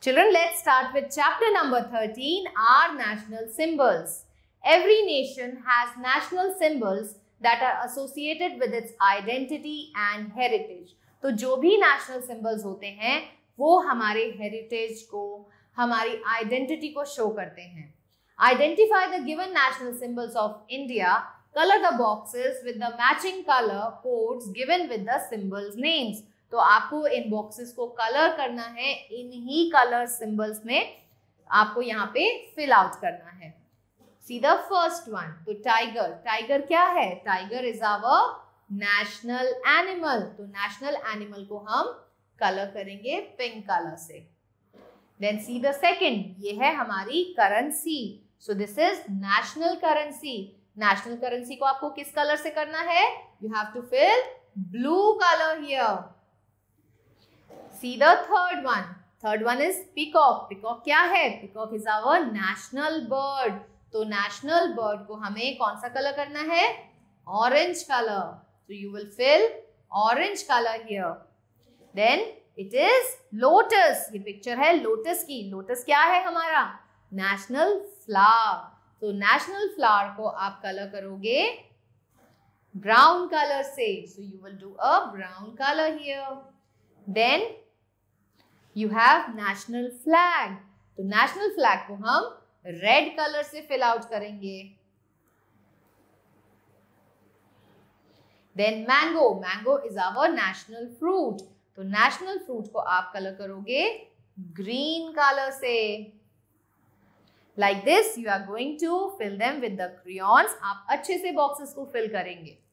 Children, let's start with chapter number 13, Our National Symbols. Every nation has national symbols that are associated with its identity and heritage. So, जो national symbols symbols होते हैं वो hamare heritage ko, hamari identity ko show करते Identify the given national symbols of India. color the boxes with the matching color codes given with the symbols names. तो आपको इन boxes को colour करना है इन्हीं कलर सिंबल्स में आपको यहाँ पे फिल आउट करना है सी द फर्स्ट वन तो टाइगर टाइगर क्या है tiger is our national animal तो नेशनल एनिमल को हम कलर करेंगे पिंक कलर से देन सी द सेकेंड ये है हमारी currency so this is national currency national currency को आपको किस कलर से करना है you have to fill blue colour here see the third one third one is peacock peacock क्या है peacock is our national bird तो नेशनल बर्ड को हमें कौन सा कलर करना है ऑरेंज कलर तो you will fill orange colour here then it is lotus ये पिक्चर है लोटस की लोटस क्या है हमारा नेशनल फ्लावर तो नेशनल फ्लावर को आप कलर करोगे ब्राउन कलर से so you will do a brown colour here then you have national flag तो नेशनल फ्लैग को हम रेड कलर से फिल आउट करेंगे then mango mango is our national fruit तो नेशनल फ्रूट को आप कलर करोगे ग्रीन कलर से like this you are going to fill them with the crayons आप अच्छे से बॉक्सेस को फिल करेंगे